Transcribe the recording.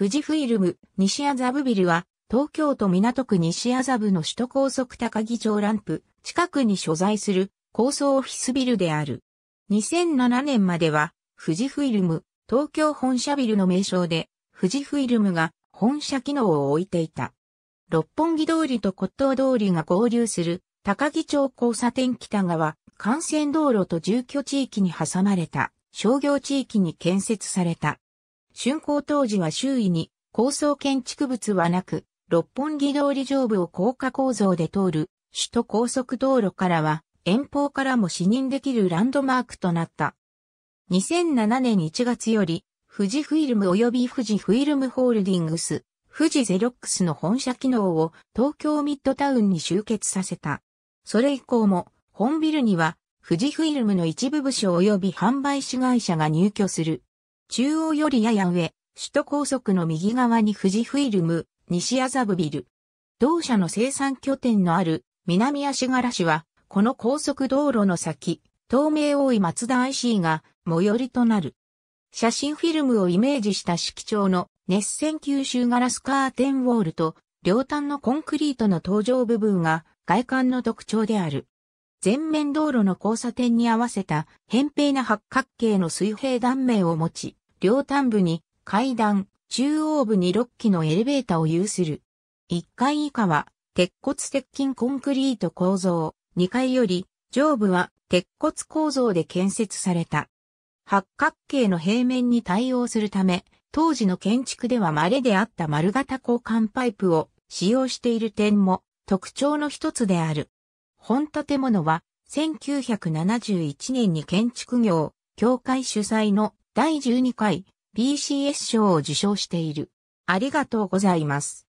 富士フイルム、西麻布ビルは、東京都港区西麻布の首都高速高木町ランプ、近くに所在する高層オフィスビルである。2007年までは、富士フイルム、東京本社ビルの名称で、富士フイルムが本社機能を置いていた。六本木通りと骨董通りが合流する高木町交差点北側、幹線道路と住居地域に挟まれた商業地域に建設された竣工当時は周囲に高層建築物はなく、六本木通り上部を高架構造で通る首都高速道路からは遠方からも視認できるランドマークとなった。2007年1月より、富士フィルム及び富士フィルムホールディングス、富士ゼロックスの本社機能を東京ミッドタウンに集結させた。それ以降も、本ビルには富士フィルムの一部部署及び販売子会社が入居する中央よりやや上、首都高速の右側に富士フィルム、西麻布ビル。同社の生産拠点のある南足柄市は、この高速道路の先、東名大井松田 IC が最寄りとなる。写真フィルムをイメージした色調の熱線吸収ガラスカーテンウォールと両端のコンクリートの登場部分が外観の特徴である。全面道路の交差点に合わせた扁平な八角形の水平断面を持ち、両端部に階段、中央部に6基のエレベーターを有する。1階以下は、鉄骨鉄筋コンクリート構造、2階より、上部は鉄骨構造で建設された。八角形の平面に対応するため、当時の建築では稀であった丸型交換パイプを使用している点も特徴の一つである。本建物は1971年に建築業、協会主催の第12回 PCS 賞を受賞している。ありがとうございます。